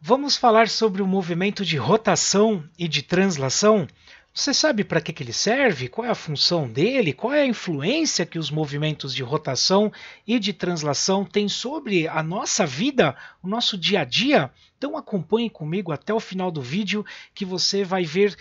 Vamos falar sobre o movimento de rotação e de translação. Você sabe para que, que, ele serve? Qual é a função dele? Qual é a influência que os movimentos de rotação e de translação têm sobre a nossa vida, o nosso dia a dia? Então acompanhe comigo até o final do vídeo que você vai ver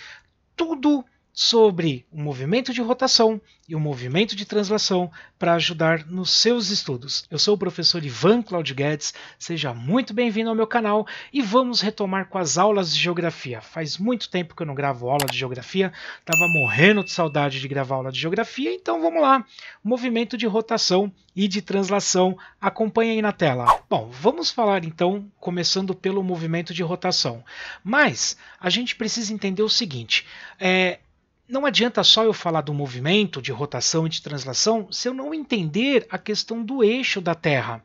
tudo sobre o movimento de rotação e o movimento de translação para ajudar nos seus estudos. Eu sou o professor Ivan Claudio Guedes, seja muito bem-vindo ao meu canal e vamos retomar com as aulas de geografia. Faz muito tempo que eu não gravo aula de geografia, estava morrendo de saudade de gravar aula de geografia, então vamos lá. Movimento de rotação e de translação, acompanha aí na tela. Bom, vamos falar então, começando pelo movimento de rotação. Mas a gente precisa entender o seguinte, é, não adianta só eu falar do movimento, de rotação e de translação, se eu não entender a questão do eixo da Terra.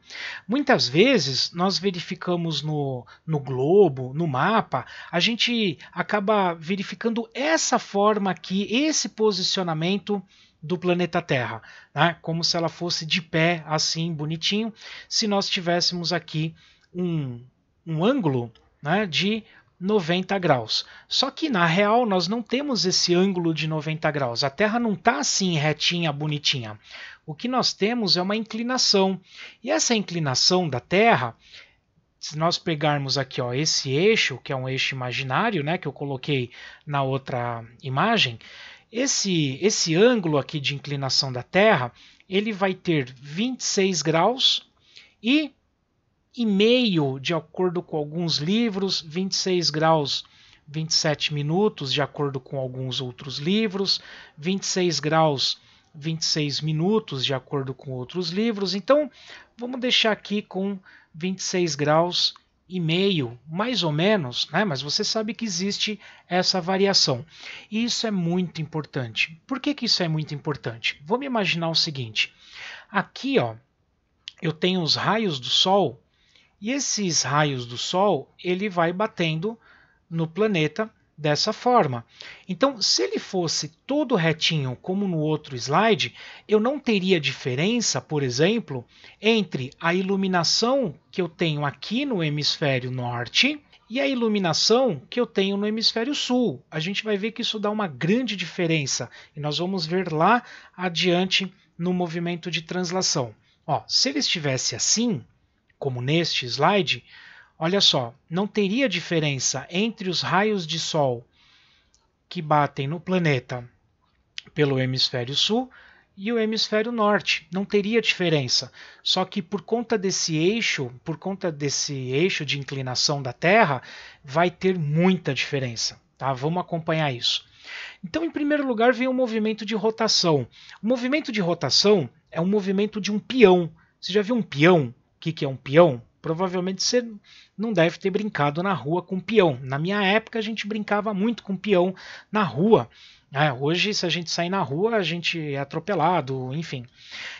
Muitas vezes nós verificamos no, no globo, no mapa, a gente acaba verificando essa forma aqui, esse posicionamento do planeta Terra, né? como se ela fosse de pé, assim, bonitinho, se nós tivéssemos aqui um, um ângulo né, de 90 graus. Só que na real nós não temos esse ângulo de 90 graus. A Terra não está assim retinha, bonitinha. O que nós temos é uma inclinação. E essa inclinação da Terra, se nós pegarmos aqui ó, esse eixo, que é um eixo imaginário, né, que eu coloquei na outra imagem, esse, esse ângulo aqui de inclinação da Terra, ele vai ter 26 graus e e meio, de acordo com alguns livros, 26 graus 27 minutos, de acordo com alguns outros livros, 26 graus 26 minutos, de acordo com outros livros. Então, vamos deixar aqui com 26 graus e meio, mais ou menos, né? mas você sabe que existe essa variação. E isso é muito importante. Por que, que isso é muito importante? Vamos imaginar o seguinte: aqui ó, eu tenho os raios do Sol e esses raios do Sol, ele vai batendo no planeta dessa forma. Então, se ele fosse todo retinho, como no outro slide, eu não teria diferença, por exemplo, entre a iluminação que eu tenho aqui no hemisfério norte e a iluminação que eu tenho no hemisfério sul. A gente vai ver que isso dá uma grande diferença e nós vamos ver lá adiante no movimento de translação. Ó, se ele estivesse assim, como neste slide, olha só, não teria diferença entre os raios de Sol que batem no planeta pelo hemisfério sul e o hemisfério norte. Não teria diferença. Só que por conta desse eixo, por conta desse eixo de inclinação da Terra, vai ter muita diferença. Tá? Vamos acompanhar isso. Então, em primeiro lugar, vem o movimento de rotação. O movimento de rotação é um movimento de um peão. Você já viu um peão? que, que é um peão, provavelmente você não deve ter brincado na rua com peão. Na minha época a gente brincava muito com peão na rua. É, hoje, se a gente sair na rua, a gente é atropelado, enfim.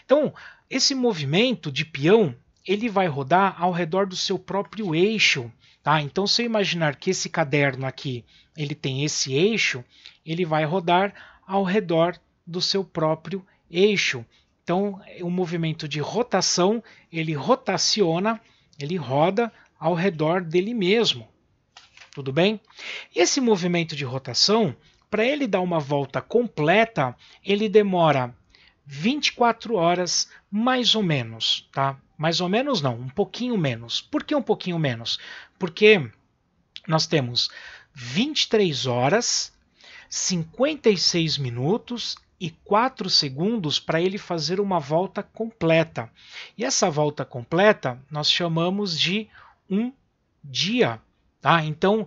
Então, esse movimento de peão ele vai rodar ao redor do seu próprio eixo. Tá? Então, se eu imaginar que esse caderno aqui ele tem esse eixo, ele vai rodar ao redor do seu próprio eixo. Então, o um movimento de rotação, ele rotaciona, ele roda ao redor dele mesmo. Tudo bem? Esse movimento de rotação, para ele dar uma volta completa, ele demora 24 horas mais ou menos, tá? Mais ou menos não, um pouquinho menos. Por que um pouquinho menos? Porque nós temos 23 horas, 56 minutos e 4 segundos para ele fazer uma volta completa. E essa volta completa nós chamamos de um dia. Tá? Então,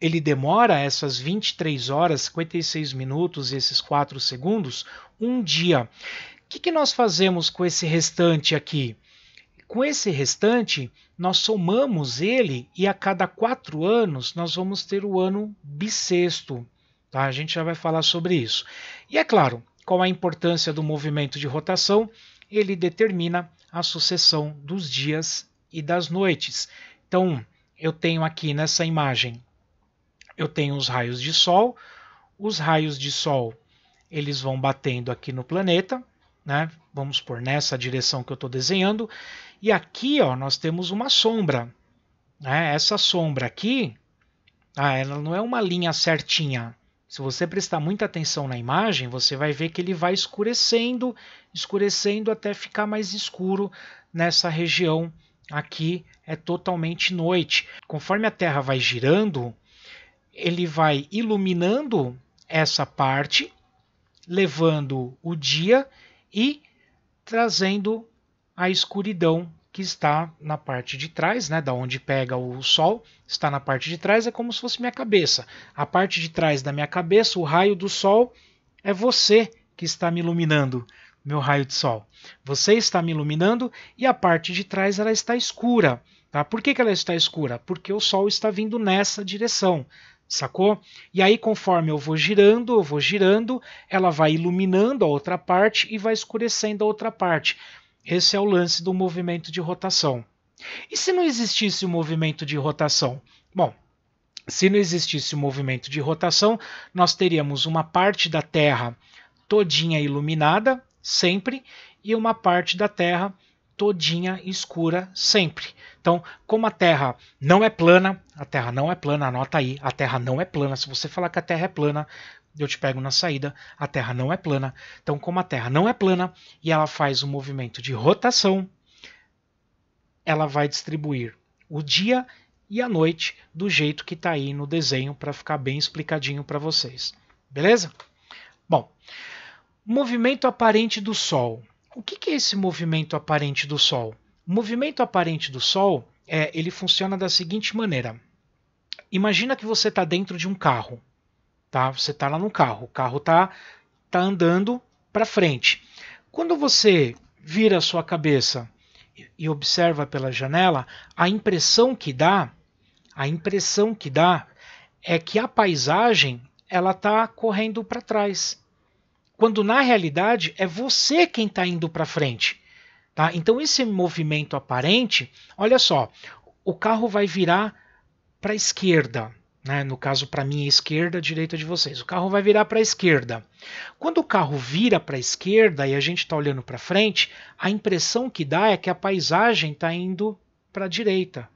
ele demora essas 23 horas, 56 minutos e esses 4 segundos, um dia. O que, que, nós fazemos com esse restante aqui? Com esse restante, nós somamos ele e a cada quatro anos nós vamos ter o ano bissexto. Tá? A gente já vai falar sobre isso. E é claro, qual a importância do movimento de rotação? Ele determina a sucessão dos dias e das noites. Então, eu tenho aqui nessa imagem, eu tenho os raios de Sol. Os raios de Sol, eles vão batendo aqui no planeta, né? Vamos por nessa direção que eu estou desenhando. E aqui, ó, nós temos uma sombra. Né? Essa sombra aqui, ah, ela não é uma linha certinha. Se você prestar muita atenção na imagem, você vai ver que ele vai escurecendo, escurecendo até ficar mais escuro nessa região aqui é totalmente noite. Conforme a Terra vai girando, ele vai iluminando essa parte, levando o dia e trazendo a escuridão que está na parte de trás, né, da onde pega o sol, está na parte de trás, é como se fosse minha cabeça. A parte de trás da minha cabeça, o raio do sol é você que está me iluminando, meu raio de sol. Você está me iluminando e a parte de trás ela está escura. Tá? Por que, que ela está escura? Porque o sol está vindo nessa direção sacou? E aí, conforme eu vou girando, eu vou girando, ela vai iluminando a outra parte e vai escurecendo a outra parte. Esse é o lance do movimento de rotação. E se não existisse o movimento de rotação? Bom, se não existisse o movimento de rotação, nós teríamos uma parte da Terra todinha iluminada, sempre, e uma parte da Terra todinha escura, sempre. Então, como a Terra não é plana, a Terra não é plana, anota aí, a Terra não é plana. Se você falar que a Terra é plana, eu te pego na saída, a Terra não é plana. Então, como a Terra não é plana e ela faz um movimento de rotação, ela vai distribuir o dia e a noite do jeito que está aí no desenho para ficar bem explicadinho para vocês. Beleza? Bom, movimento aparente do Sol. O que, que é esse movimento aparente do Sol? O movimento aparente do Sol é, ele funciona da seguinte maneira. Imagina que você está dentro de um carro Tá? Você está lá no carro, o carro está tá andando para frente. Quando você vira a sua cabeça e observa pela janela, a impressão que dá, a impressão que dá é que a paisagem ela está correndo para trás. Quando na realidade é você quem está indo para frente. Tá? Então esse movimento aparente, olha só, o carro vai virar para a esquerda. Né? No caso, para mim, é esquerda, direita de vocês. O carro vai virar para a esquerda. Quando o carro vira para a esquerda e a gente está olhando para frente, a impressão que dá é que a paisagem está indo para a direita.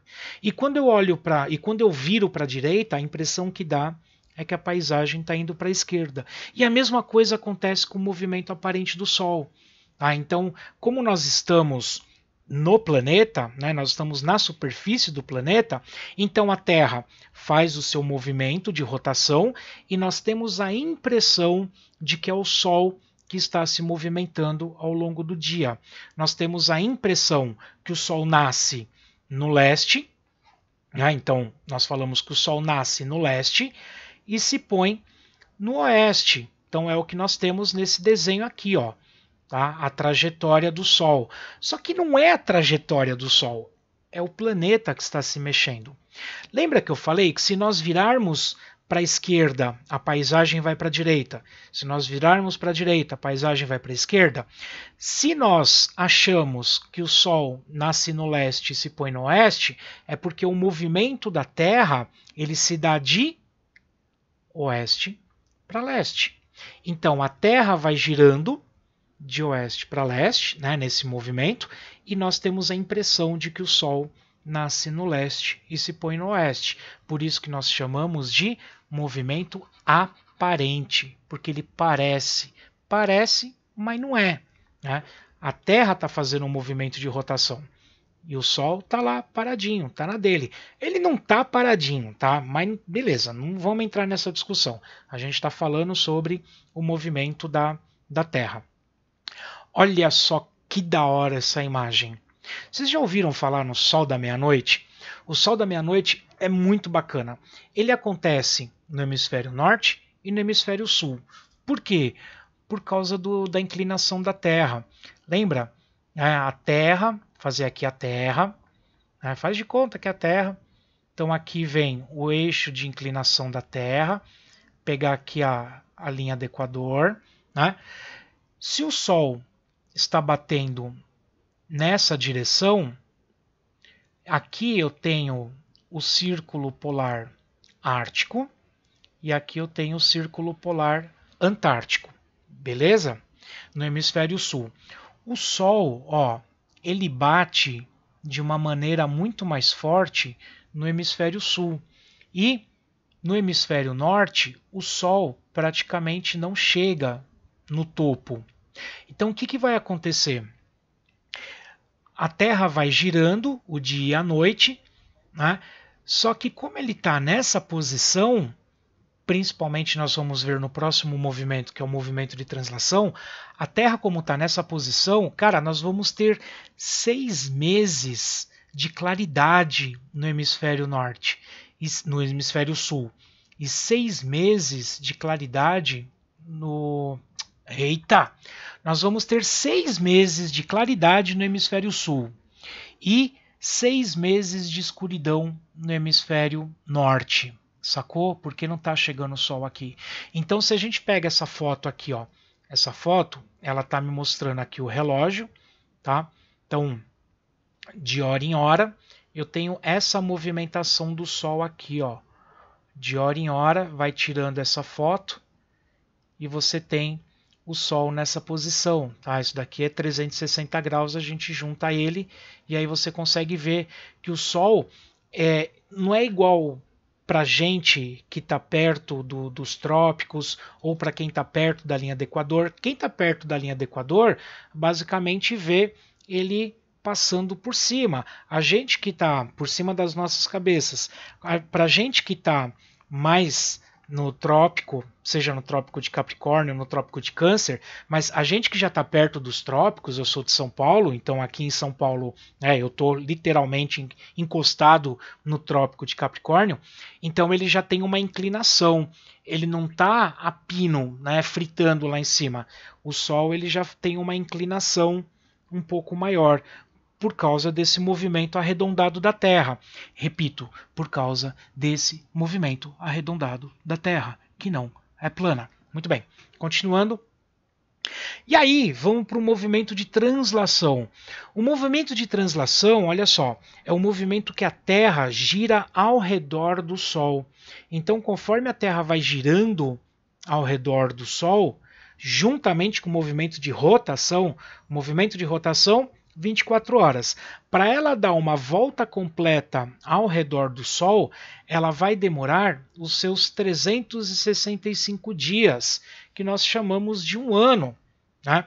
E quando eu olho para e quando eu viro para a direita, a impressão que dá é que a paisagem está indo para a esquerda. E a mesma coisa acontece com o movimento aparente do Sol. Tá? Então, como nós estamos no planeta, né? nós estamos na superfície do planeta, então a Terra faz o seu movimento de rotação e nós temos a impressão de que é o Sol que está se movimentando ao longo do dia. Nós temos a impressão que o Sol nasce no leste, né? então nós falamos que o Sol nasce no leste e se põe no oeste. Então é o que nós temos nesse desenho aqui, ó tá? a trajetória do Sol. Só que não é a trajetória do Sol, é o planeta que está se mexendo. Lembra que eu falei que se nós virarmos para a esquerda, a paisagem vai para a direita. Se nós virarmos para a direita, a paisagem vai para a esquerda. Se nós achamos que o Sol nasce no leste e se põe no oeste, é porque o movimento da Terra ele se dá de oeste para leste. Então a Terra vai girando de oeste para leste, né, nesse movimento, e nós temos a impressão de que o Sol nasce no leste e se põe no oeste. Por isso que nós chamamos de movimento aparente, porque ele parece, parece, mas não é. Né? A Terra está fazendo um movimento de rotação e o Sol está lá paradinho, está na dele. Ele não está paradinho, tá? Mas beleza, não vamos entrar nessa discussão. A gente está falando sobre o movimento da, da Terra. Olha só que da hora essa imagem. Vocês já ouviram falar no sol da meia-noite? O sol da meia-noite é muito bacana. Ele acontece no hemisfério norte e no hemisfério sul. Por quê? Por causa do, da inclinação da Terra. Lembra? É, a Terra, fazer aqui a Terra, né? faz de conta que é a Terra. Então aqui vem o eixo de inclinação da Terra, pegar aqui a, a linha do Equador. Né? Se o Sol está batendo nessa direção, aqui eu tenho o círculo polar ártico e aqui eu tenho o círculo polar antártico, beleza? No hemisfério sul. O Sol, ó, ele bate de uma maneira muito mais forte no hemisfério sul e no hemisfério norte o Sol praticamente não chega no topo então o que, que vai acontecer? A Terra vai girando o dia e a noite, né? só que como ele está nessa posição, principalmente nós vamos ver no próximo movimento, que é o movimento de translação, a Terra, como está nessa posição, cara, nós vamos ter seis meses de claridade no hemisfério norte e no hemisfério sul e seis meses de claridade no Eita! Nós vamos ter seis meses de claridade no hemisfério sul e seis meses de escuridão no hemisfério norte. Sacou? Porque não está chegando o sol aqui. Então, se a gente pega essa foto aqui, ó, essa foto, ela está me mostrando aqui o relógio, tá? Então, de hora em hora, eu tenho essa movimentação do sol aqui, ó. De hora em hora, vai tirando essa foto e você tem o Sol nessa posição. Tá? Isso daqui é 360 graus, a gente junta ele e aí você consegue ver que o Sol é, não é igual para gente que está perto do, dos trópicos ou para quem está perto da linha do Equador. Quem está perto da linha do Equador basicamente vê ele passando por cima. A gente que está por cima das nossas cabeças, para gente que está mais no trópico, seja no trópico de Capricórnio, no trópico de Câncer, mas a gente que já está perto dos trópicos, eu sou de São Paulo, então aqui em São Paulo, é, eu estou literalmente encostado no trópico de Capricórnio, então ele já tem uma inclinação, ele não está a pino, né, fritando lá em cima. O Sol ele já tem uma inclinação um pouco maior, por causa desse movimento arredondado da Terra. Repito, por causa desse movimento arredondado da Terra, que não é plana. Muito bem, continuando. E aí, vamos para o movimento de translação. O movimento de translação, olha só, é o movimento que a Terra gira ao redor do Sol. Então, conforme a Terra vai girando ao redor do Sol, juntamente com o movimento de rotação, o movimento de rotação 24 horas. Para ela dar uma volta completa ao redor do Sol, ela vai demorar os seus 365 dias, que nós chamamos de um ano. Né?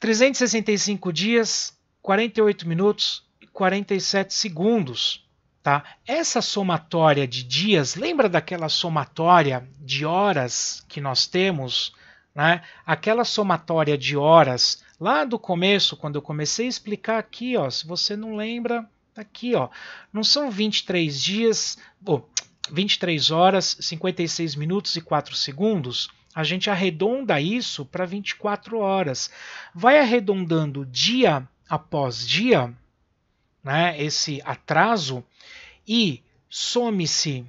365 dias, 48 minutos e 47 segundos. Tá? Essa somatória de dias, lembra daquela somatória de horas que nós temos? Né? Aquela somatória de horas Lá do começo, quando eu comecei a explicar aqui, ó, se você não lembra, tá aqui, ó, não são 23 dias, 23 horas, 56 minutos e 4 segundos? A gente arredonda isso para 24 horas. Vai arredondando dia após dia, né, esse atraso, e some-se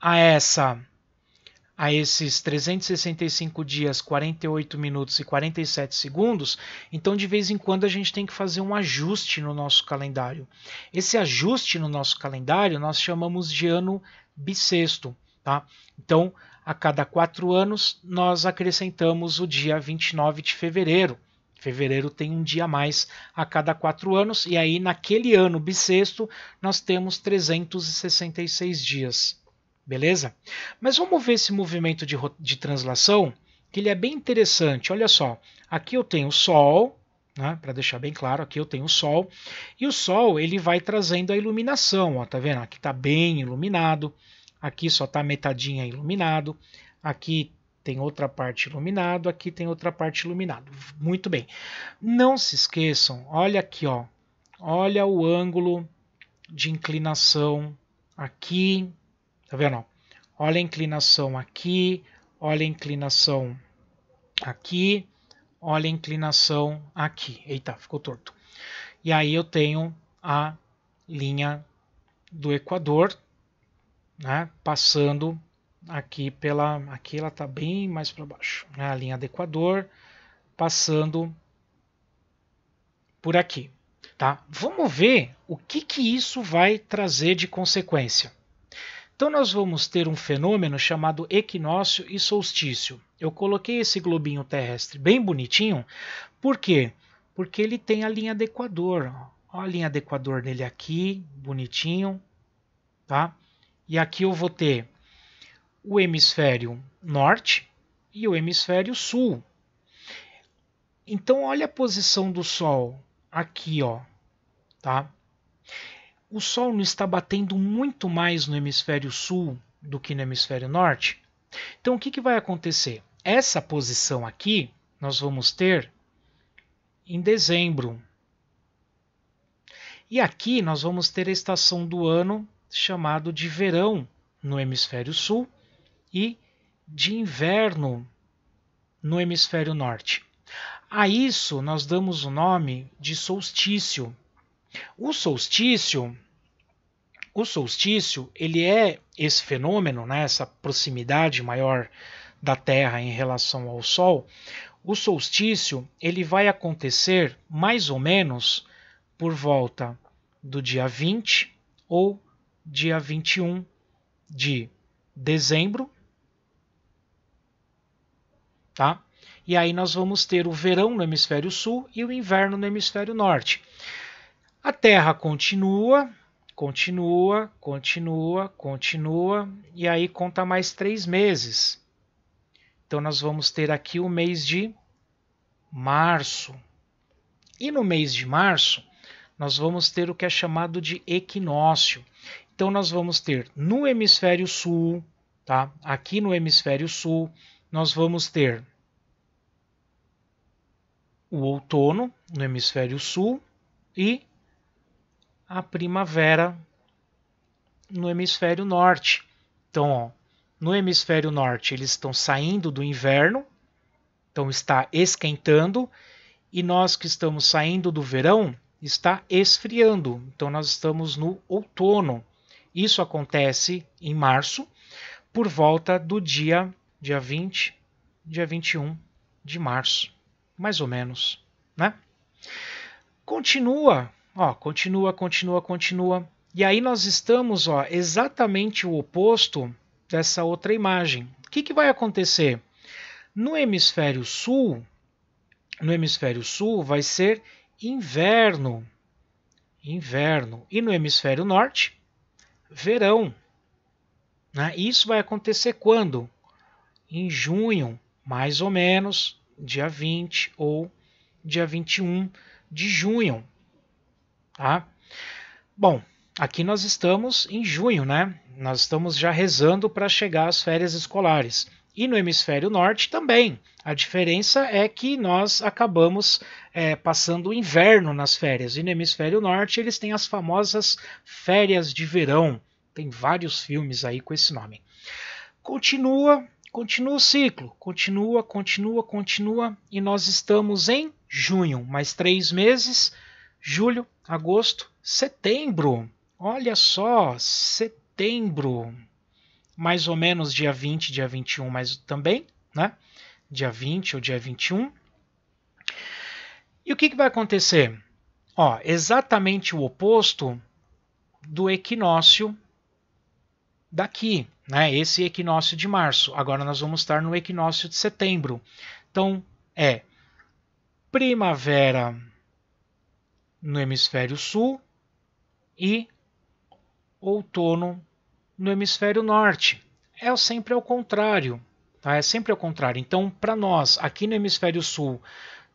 a essa a esses 365 dias, 48 minutos e 47 segundos, então de vez em quando a gente tem que fazer um ajuste no nosso calendário. Esse ajuste no nosso calendário nós chamamos de ano bissexto. Tá? Então, a cada quatro anos, nós acrescentamos o dia 29 de fevereiro. Fevereiro tem um dia a mais a cada quatro anos, e aí naquele ano bissexto nós temos 366 dias beleza? Mas vamos ver esse movimento de, de translação, que ele é bem interessante. Olha só, aqui eu tenho o Sol, né, para deixar bem claro, aqui eu tenho o Sol, e o Sol ele vai trazendo a iluminação, ó, tá vendo? Aqui está bem iluminado, aqui só está metadinha iluminado, aqui tem outra parte iluminado, aqui tem outra parte iluminado. Muito bem. Não se esqueçam, olha aqui, ó, olha o ângulo de inclinação aqui, Tá vendo? Olha a inclinação aqui, olha a inclinação aqui, olha a inclinação aqui. Eita, ficou torto. E aí eu tenho a linha do Equador, né, passando aqui pela, aqui ela está bem mais para baixo, né, a linha do Equador passando por aqui, tá? Vamos ver o que que isso vai trazer de consequência. Então nós vamos ter um fenômeno chamado equinócio e solstício. Eu coloquei esse globinho terrestre bem bonitinho, por quê? Porque ele tem a linha do equador. Olha a linha do equador dele aqui, bonitinho, tá? E aqui eu vou ter o hemisfério norte e o hemisfério sul. Então olha a posição do Sol aqui, ó, tá? o Sol não está batendo muito mais no hemisfério sul do que no hemisfério norte? Então o que, que vai acontecer? Essa posição aqui nós vamos ter em dezembro. E aqui nós vamos ter a estação do ano chamado de verão no hemisfério sul e de inverno no hemisfério norte. A isso nós damos o nome de solstício. O solstício, o solstício, ele é esse fenômeno, né, essa proximidade maior da Terra em relação ao Sol. O solstício, ele vai acontecer mais ou menos por volta do dia 20 ou dia 21 de dezembro, tá? E aí nós vamos ter o verão no hemisfério sul e o inverno no hemisfério norte. A Terra continua, continua, continua, continua, e aí conta mais três meses. Então nós vamos ter aqui o mês de março. E no mês de março, nós vamos ter o que é chamado de equinócio. Então nós vamos ter no hemisfério sul, tá? Aqui no hemisfério sul, nós vamos ter o outono no hemisfério sul e a primavera no hemisfério norte. Então, ó, no hemisfério norte, eles estão saindo do inverno, então está esquentando, e nós que estamos saindo do verão, está esfriando. Então nós estamos no outono. Isso acontece em março, por volta do dia dia 20, dia 21 de março, mais ou menos, né? Continua Ó, continua, continua, continua. E aí nós estamos, ó, exatamente o oposto dessa outra imagem. O que, que vai acontecer? No hemisfério sul, no hemisfério sul vai ser inverno, inverno, e no hemisfério norte, verão. Né? Isso vai acontecer quando? Em junho, mais ou menos, dia 20 ou dia 21 de junho. Tá? Bom, aqui nós estamos em junho, né? Nós estamos já rezando para chegar às férias escolares. E no hemisfério norte também. A diferença é que nós acabamos é, passando o inverno nas férias. E no hemisfério norte eles têm as famosas férias de verão. Tem vários filmes aí com esse nome. Continua, continua o ciclo. Continua, continua, continua. E nós estamos em junho. Mais três meses. Julho, agosto, setembro. Olha só, setembro. Mais ou menos dia 20, dia 21, mas também, né? Dia 20 ou dia 21. E o que, que vai acontecer? Ó, exatamente o oposto do equinócio daqui, né? Esse equinócio de março. Agora nós vamos estar no equinócio de setembro. Então, é primavera no hemisfério sul e outono no hemisfério norte. É sempre ao contrário, tá? É sempre ao contrário. Então, para nós, aqui no hemisfério sul,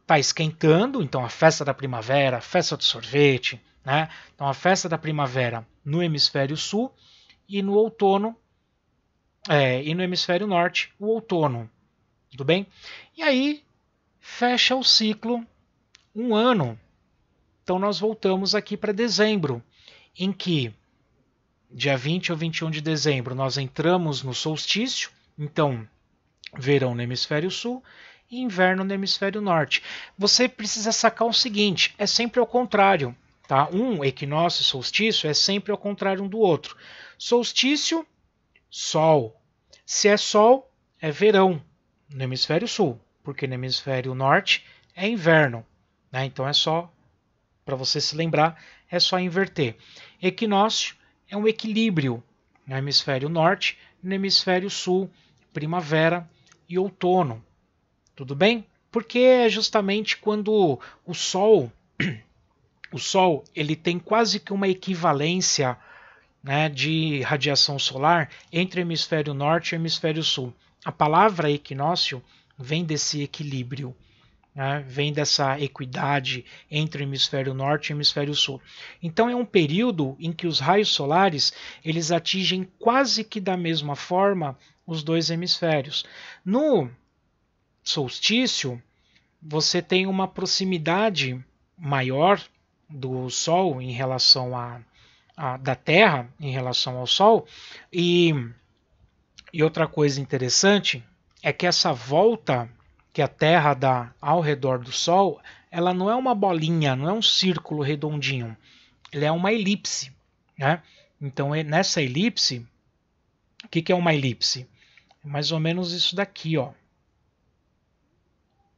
tá esquentando, então a festa da primavera, a festa do sorvete, né? Então a festa da primavera no hemisfério sul e no outono é, e no hemisfério norte o outono, tudo bem? E aí fecha o ciclo um ano então nós voltamos aqui para dezembro, em que dia 20 ou 21 de dezembro nós entramos no solstício, então verão no hemisfério sul e inverno no hemisfério norte. Você precisa sacar o seguinte, é sempre ao contrário, tá? Um equinócio e solstício é sempre ao contrário um do outro. Solstício, sol. Se é sol, é verão no hemisfério sul, porque no hemisfério norte é inverno, né? Então é só para você se lembrar, é só inverter. Equinócio é um equilíbrio no hemisfério norte, no hemisfério sul, primavera e outono. Tudo bem? Porque é justamente quando o sol o sol, ele tem quase que uma equivalência né, de radiação solar entre o hemisfério norte e o hemisfério sul. A palavra equinócio vem desse equilíbrio né, vem dessa equidade entre o hemisfério norte e o hemisfério sul. Então é um período em que os raios solares eles atingem quase que da mesma forma os dois hemisférios. No solstício você tem uma proximidade maior do Sol em relação a, da Terra em relação ao Sol e, e outra coisa interessante é que essa volta que a Terra dá ao redor do Sol, ela não é uma bolinha, não é um círculo redondinho, ele é uma elipse. Né? Então, nessa elipse, o que, que é uma elipse? É mais ou menos isso daqui, ó.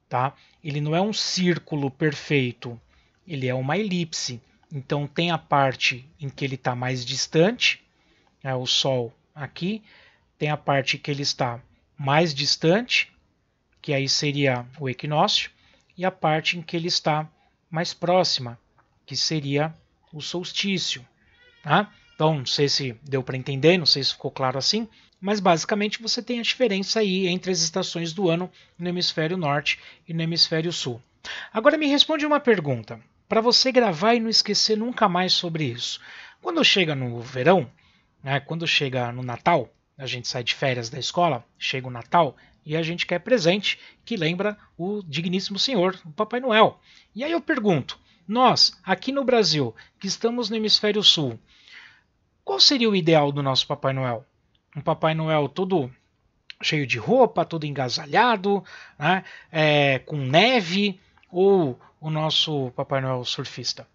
Tá? Ele não é um círculo perfeito, ele é uma elipse. Então tem a parte em que ele está mais distante, né, o Sol aqui, tem a parte que ele está mais distante que aí seria o equinócio, e a parte em que ele está mais próxima, que seria o solstício. Tá? Então, não sei se deu para entender, não sei se ficou claro assim, mas basicamente você tem a diferença aí entre as estações do ano no hemisfério norte e no hemisfério sul. Agora me responde uma pergunta, para você gravar e não esquecer nunca mais sobre isso. Quando chega no verão, né, quando chega no Natal, a gente sai de férias da escola, chega o Natal, e a gente quer presente que lembra o digníssimo senhor, o Papai Noel. E aí eu pergunto, nós, aqui no Brasil, que estamos no hemisfério sul, qual seria o ideal do nosso Papai Noel? Um Papai Noel todo cheio de roupa, todo engasalhado, né? é, com neve, ou o nosso Papai Noel surfista?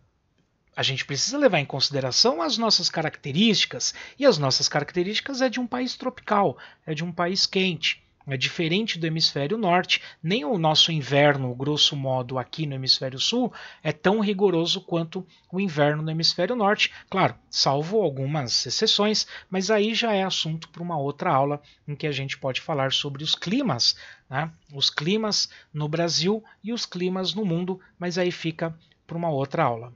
A gente precisa levar em consideração as nossas características, e as nossas características é de um país tropical, é de um país quente é diferente do hemisfério norte, nem o nosso inverno, grosso modo, aqui no hemisfério sul, é tão rigoroso quanto o inverno no hemisfério norte. Claro, salvo algumas exceções, mas aí já é assunto para uma outra aula em que a gente pode falar sobre os climas, né? os climas no Brasil e os climas no mundo, mas aí fica para uma outra aula.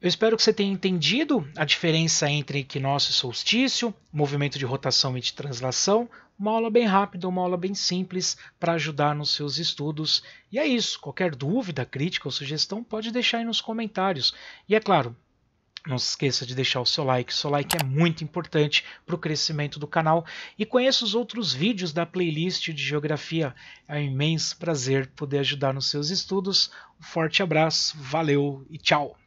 Eu espero que você tenha entendido a diferença entre equinócio e solstício, movimento de rotação e de translação. Uma aula bem rápida, uma aula bem simples para ajudar nos seus estudos. E é isso. Qualquer dúvida, crítica ou sugestão pode deixar aí nos comentários. E é claro, não se esqueça de deixar o seu like, o seu like é muito importante para o crescimento do canal. E conheça os outros vídeos da playlist de Geografia. É um imenso prazer poder ajudar nos seus estudos. Um forte abraço, valeu e tchau!